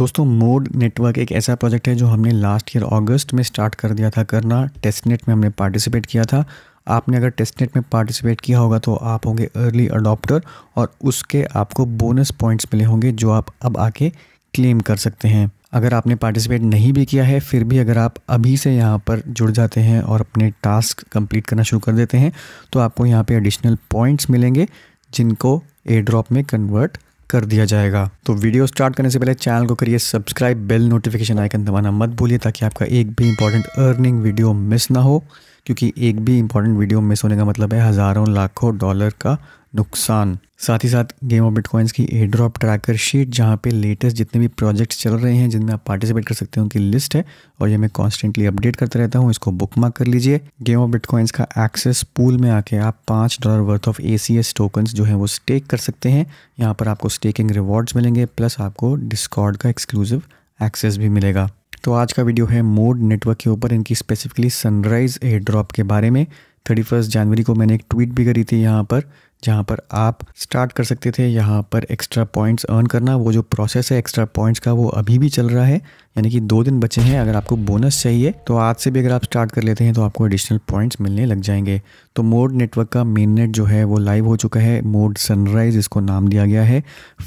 दोस्तों mode network एक ऐसा प्रोजेक्ट है जो हमने लास्ट ईयर अगस्त में स्टार्ट कर दिया था करना टेस्टनेट में हमने पार्टिसिपेट किया था आपने अगर टेस्टनेट में पार्टिसिपेट किया होगा तो आप होंगे अर्ली अडॉप्टर और उसके आपको बोनस पॉइंट्स मिले होंगे जो आप अब आके क्लेम कर सकते हैं अगर आपने पार्टिसिपेट नहीं भी किया है फिर भी अगर आप अभी से यहाँ पर जुड़ जाते हैं और अपने टास्क कंप्लीट करना शुरू कर देते हैं तो आपको यहाँ पे एडिशनल पॉइंट्स मिलेंगे जिनको ए ड्रॉप में कन्वर्ट कर दिया जाएगा तो वीडियो स्टार्ट करने से पहले चैनल को करिए सब्सक्राइब बेल नोटिफिकेशन आइकन दबाना मत भूलिए ताकि आपका एक भी इंपॉर्टेंट अर्निंग वीडियो मिस ना हो क्योंकि एक भी इंपॉर्टेंट वीडियो मिस होने का मतलब है हज़ारों लाखों डॉलर का नुकसान साथ ही साथ गेम ऑफ बिटकॉइंस की ए ड्रॉप ट्रैकर शीट जहाँ पे लेटेस्ट जितने भी प्रोजेक्ट्स चल रहे हैं जिनमें आप पार्टिसिपेट कर सकते हैं उनकी लिस्ट है और ये मैं कॉन्स्टेंटली अपडेट करता रहता हूँ इसको बुक मार्क कर लीजिए गेम ऑफ बिटकॉइंस का एक्सेस पूल में आके आप पाँच dollar worth of A C S जो है वो स्टेक कर सकते हैं यहाँ पर आपको स्टेकिंग रिवॉर्ड्स मिलेंगे प्लस आपको डिस्कॉर्ड का एक्सक्लूसिव एक्सेस भी मिलेगा तो आज का वीडियो है मोड नेटवर्क के ऊपर इनकी स्पेसिफिकली सनराइज़ एयर ड्रॉप के बारे में थर्टी फर्स्ट जनवरी को मैंने एक ट्वीट भी करी थी यहाँ पर जहाँ पर आप स्टार्ट कर सकते थे यहाँ पर एक्स्ट्रा पॉइंट्स अर्न करना वो जो प्रोसेस है एक्स्ट्रा पॉइंट्स का वो अभी भी चल रहा है यानी कि दो दिन बचे हैं अगर आपको बोनस चाहिए तो आज से भी अगर आप स्टार्ट कर लेते हैं तो आपको एडिशनल पॉइंट्स मिलने लग जाएंगे तो मोड नेटवर्क का मेन नेट जो है वो लाइव हो चुका है मोड सनराइज इसको नाम दिया गया है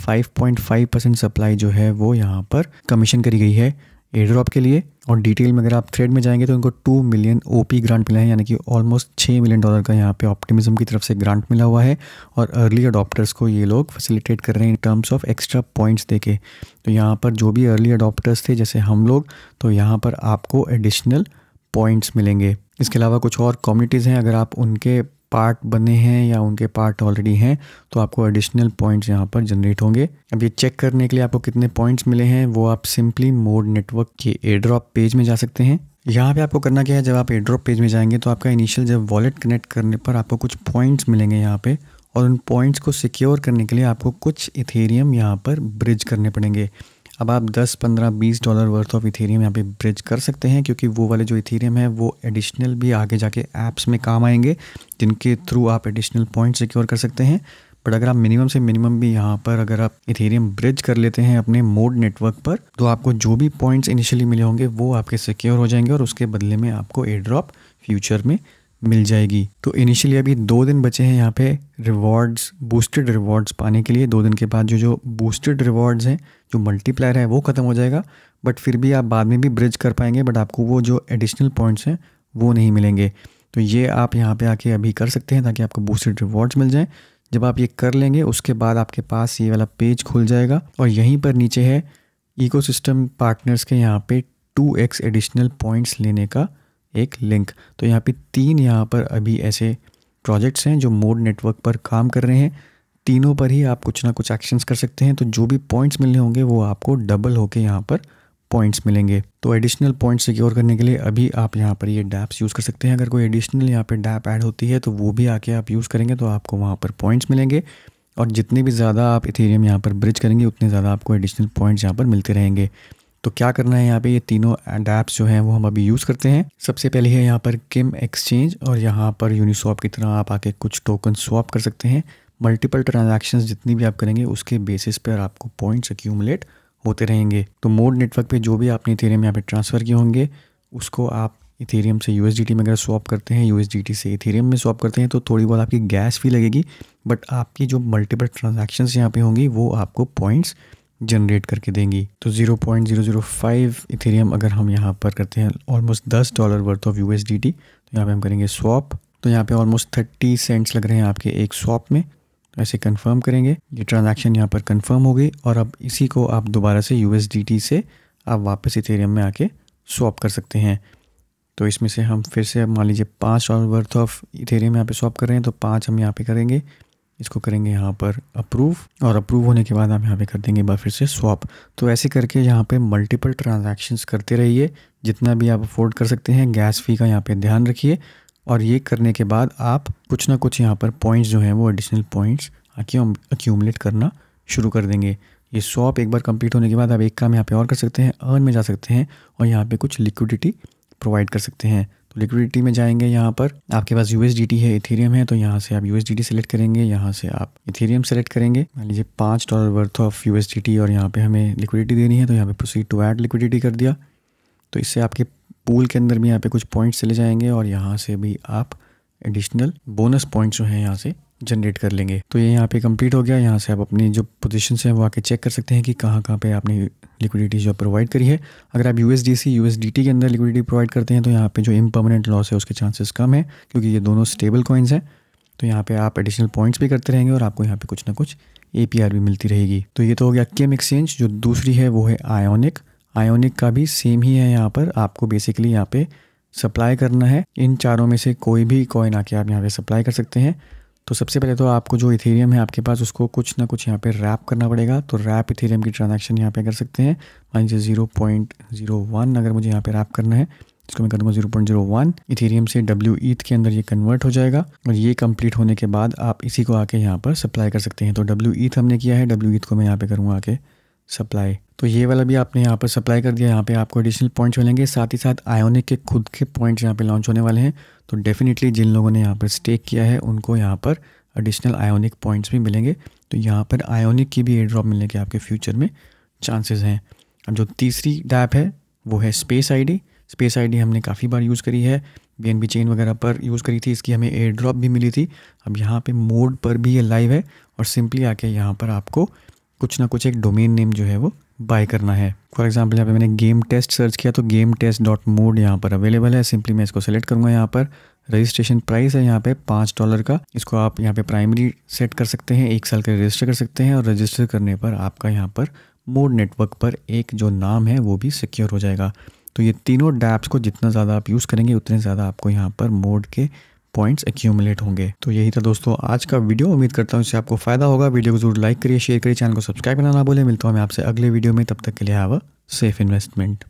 फाइव परसेंट सप्लाई जो है वो यहाँ पर कमीशन करी गई है एयरड्रॉप ड्रॉप के लिए और डिटेल में अगर आप थ्रेड में जाएंगे तो इनको two million O P grant मिला है यानी कि ऑलमोस्ट छः मिलियन डॉलर का यहाँ पे ऑप्टिमिज्म की तरफ से ग्रांट मिला हुआ है और अर्ली अडॉप्टर्स को ये लोग फैसिलिटेट कर रहे हैं in terms of extra points देके तो यहाँ पर जो भी अर्ली अडॉप्टर्स थे जैसे हम लोग तो यहाँ पर आपको एडिशनल पॉइंट्स मिलेंगे इसके अलावा कुछ और कम्युनिटीज़ हैं अगर आप उनके पार्ट बने हैं या उनके पार्ट ऑलरेडी हैं तो आपको एडिशनल पॉइंट्स यहाँ पर जनरेट होंगे अब ये चेक करने के लिए आपको कितने पॉइंट्स मिले हैं वो आप सिंपली मोड नेटवर्क के एड्रॉप पेज में जा सकते हैं यहाँ पे आपको करना क्या है जब आप एड्रॉप पेज में जाएंगे तो आपका इनिशियल जब वॉलेट कनेक्ट करने पर आपको कुछ पॉइंट्स मिलेंगे यहाँ पे और उन पॉइंट्स को सिक्योर करने के लिए आपको कुछ इथेरियम यहाँ पर ब्रिज करने पड़ेंगे अब आप 10, 15, 20 डॉलर वर्थ ऑफ इथेरियम यहाँ पे ब्रिज कर सकते हैं क्योंकि वो वाले जो इथेरियम है वो एडिशनल भी आगे जाके ऐप्स में काम आएंगे जिनके थ्रू आप एडिशनल पॉइंट सिक्योर कर सकते हैं बट अगर आप मिनिमम से मिनिमम भी यहाँ पर अगर आप इथेरियम ब्रिज कर लेते हैं अपने मोड नेटवर्क पर तो आपको जो भी पॉइंट्स इनिशियली मिले होंगे वो आपके सिक्योर हो जाएंगे और उसके बदले में आपको एयर ड्रॉप फ्यूचर में मिल जाएगी तो इनिशियली अभी दो दिन बचे हैं यहाँ पे रिवॉर्ड्स बूस्टेड रिवॉर्ड्स पाने के लिए दो दिन के बाद जो जो बूस्टेड रिवॉर्ड्स हैं जो मल्टीप्लायर है वो ख़त्म हो जाएगा बट फिर भी आप बाद में भी ब्रिज कर पाएंगे बट आपको वो जो एडिशनल पॉइंट्स हैं वो नहीं मिलेंगे तो ये आप यहाँ पे आके अभी कर सकते हैं ताकि आपको बूस्टेड रिवॉर्ड्स मिल जाएँ जब आप ये कर लेंगे उसके बाद आपके पास ये वाला पेज खुल जाएगा और यहीं पर नीचे है इकोसिस्टम पार्टनर्स के यहाँ पे एक्स एडिशनल पॉइंट्स लेने का एक लिंक तो यहाँ पे तीन यहाँ पर अभी ऐसे प्रोजेक्ट्स हैं जो मोड नेटवर्क पर काम कर रहे हैं तीनों पर ही आप कुछ ना कुछ एक्शंस कर सकते हैं तो जो भी पॉइंट्स मिलने होंगे वो आपको डबल होके यहाँ पर पॉइंट्स मिलेंगे तो एडिशनल पॉइंट सिक्योर करने के लिए अभी आप यहाँ पर ये डैप्स यूज़ कर सकते हैं अगर कोई एडिशनल यहाँ पर डैप ऐड होती है तो वो भी आके आप यूज़ करेंगे तो आपको वहाँ पर पॉइंट्स मिलेंगे और जितने भी ज़्यादा आप इथेरियम यहाँ पर ब्रिज करेंगे उतने ज़्यादा आपको एडिशनल पॉइंट्स यहाँ पर मिलते रहेंगे तो क्या करना है यहाँ पे ये तीनों एडेप्स जो हैं वो हम अभी यूज़ करते हैं सबसे पहले है यहाँ पर किम एक्सचेंज और यहाँ पर यूनिसॉप की तरह आप आके कुछ टोकन स्वाप कर सकते हैं मल्टीपल ट्रांजेक्शन जितनी भी आप करेंगे उसके बेसिस पर आपको पॉइंट्स एक्यूमुलेट होते रहेंगे तो मोड नेटवर्क पर जो भी आपने इथेरियम यहाँ पर ट्रांसफ़र किए होंगे उसको आप इथेरियम से यू में अगर स्वॉप करते हैं यू से इथेरियम में स्वॉप करते हैं तो थोड़ी बहुत आपकी गैस भी लगेगी बट आपकी जो मल्टीपल ट्रांजेक्शन्स यहाँ पे होंगी वो आपको पॉइंट्स जनरेट करके देंगी तो 0.005 इथेरियम अगर हम यहाँ पर करते हैं almost 10 dollar worth of USDT तो यहाँ पे हम करेंगे स्वॉप तो यहाँ पे ऑलमोस्ट 30 सेंट्स लग रहे हैं आपके एक स्वॉप में तो ऐसे कंफर्म करेंगे ये ट्रांजैक्शन यहाँ पर कंफर्म हो गई और अब इसी को आप दोबारा से यू से आप वापस इथेरियम में आके स्वॉप कर सकते हैं तो इसमें से हम फिर से मान लीजिए पाँच डॉलर वर्थ ऑफ इथेरियम यहाँ पे स्वॉप कर रहे हैं तो पाँच हम यहाँ पे करेंगे इसको करेंगे यहाँ पर अप्रूव और अप्रूव होने के बाद हम यहाँ पे कर देंगे एक बार फिर से स्वाप तो ऐसे करके यहाँ पे मल्टीपल ट्रांजैक्शंस करते रहिए जितना भी आप अफोर्ड कर सकते हैं गैस फी का यहाँ पे ध्यान रखिए और ये करने के बाद आप कुछ ना कुछ यहाँ पर पॉइंट्स जो हैं वो एडिशनल पॉइंट्स अक्यूमलेट करना शुरू कर देंगे ये स्वाप एक बार कम्प्लीट होने के बाद आप एक काम यहाँ पर और कर सकते हैं अर्न में जा सकते हैं और यहाँ पर कुछ लिक्विडिटी प्रोवाइड कर सकते हैं लिक्विडिटी में जाएंगे यहाँ पर आपके पास यूएसडीटी है इथेरियम है तो यहाँ से आप यूएसडीटी सेलेक्ट करेंगे यहाँ से आप इथेरियम सेलेक्ट करेंगे मान लीजिए पाँच डॉलर वर्थ ऑफ यूएसडीटी और यहाँ पे हमें लिक्विडिटी देनी है तो यहाँ पे प्रोसीड टू ऐड लिक्विडिटी कर दिया तो इससे आपके पूल के अंदर भी यहाँ पे कुछ पॉइंट्स चले जाएंगे और यहाँ से भी आप एडिशनल बोनस पॉइंट्स जो हैं यहाँ से जनरेट कर लेंगे तो ये यहाँ पे कंप्लीट हो गया यहाँ से आप अपनी जो पोजीशन है वो आके चेक कर सकते हैं कि कहाँ कहाँ पे आपने लिक्विडिटी जो प्रोवाइड करी है अगर आप यू यूएसडीटी के अंदर लिक्विडिटी प्रोवाइड करते हैं तो यहाँ पे जो इम्पर्मानेंट लॉस है उसके चांसेस कम है क्योंकि ये दोनों स्टेबल कॉइन्स हैं तो यहाँ पे आप एडिशनल पॉइंट्स भी करते रहेंगे और आपको यहाँ पे कुछ ना कुछ ए भी मिलती रहेगी तो ये तो हो गया केम एक्सचेंज जो दूसरी है वो है आयोनिक आयोनिक का भी सेम ही है यहाँ पर आपको बेसिकली यहाँ पे सप्लाई करना है इन चारों में से कोई भी कॉइन आके आप यहाँ पे सप्लाई कर सकते हैं तो सबसे पहले तो आपको जो इथेरियम है आपके पास उसको कुछ ना कुछ यहाँ पे रैप करना पड़ेगा तो रैप इथेरियम की ट्रांजैक्शन यहाँ पे कर सकते हैं मान लीजिए जीरो पॉइंट जीरो वन अगर मुझे यहाँ पे रैप करना है इसको मैं कर दूँगा zero point zero one Ethereum से डब्ल्यू ईथ e के अंदर ये कन्वर्ट हो जाएगा और ये कंप्लीट होने के बाद आप इसी को आके यहाँ पर सप्लाई कर सकते हैं तो डब्ल्यू ईथ e हमने किया है डब्ल्यू ईथ e को मैं यहाँ पे करूँगा आके सप्लाई तो ये वाला भी आपने यहाँ पर सप्लाई कर दिया यहाँ पे आपको एडिशनल पॉइंट्स मिलेंगे साथ ही साथ आयोनिक के खुद के पॉइंट्स यहाँ पे लॉन्च होने वाले हैं तो डेफिनेटली जिन लोगों ने यहाँ पर स्टेक किया है उनको यहाँ पर एडिशनल आयोनिक पॉइंट्स भी मिलेंगे तो यहाँ पर आयोनिक की भी एयर ड्रॉप मिलने के आपके फ्यूचर में चांसेस हैं अब जो तीसरी डैप है वो है स्पेस आई स्पेस आई हमने काफ़ी बार यूज़ करी है बी चेन वगैरह पर यूज़ करी थी इसकी हमें एयर ड्रॉप भी मिली थी अब यहाँ पर मोड पर भी ये लाइव है और सिंपली आके यहाँ पर आपको कुछ ना कुछ एक डोमेन नेम जो है वो बाय करना है फॉर एग्जाम्पल यहाँ पे मैंने गेम टेस्ट सर्च किया तो गेम टेस्ट डॉट मोड यहाँ पर अवेलेबल है सिंपली मैं इसको सेलेक्ट करूँगा यहाँ पर रजिस्ट्रेशन प्राइस है यहाँ पे पाँच डॉलर का इसको आप यहाँ पे प्राइमरी सेट कर सकते हैं एक साल के रजिस्टर कर सकते हैं और रजिस्टर करने पर आपका यहाँ पर मोड नेटवर्क पर एक जो नाम है वो भी सिक्योर हो जाएगा तो ये तीनों डैप्स को जितना ज़्यादा आप यूज़ करेंगे उतने ज़्यादा आपको यहाँ पर मोड के पॉइंट्स एक्यूमुलेट होंगे तो यही था दोस्तों आज का वीडियो उम्मीद करता हूँ इससे आपको फायदा होगा वीडियो को जरूर लाइक करिए शेयर करिए चैनल को सब्सक्राइब करना ना बोले मिलता हूँ मैं आपसे अगले वीडियो में तब तक के लिए हैव अ सेफ इन्वेस्टमेंट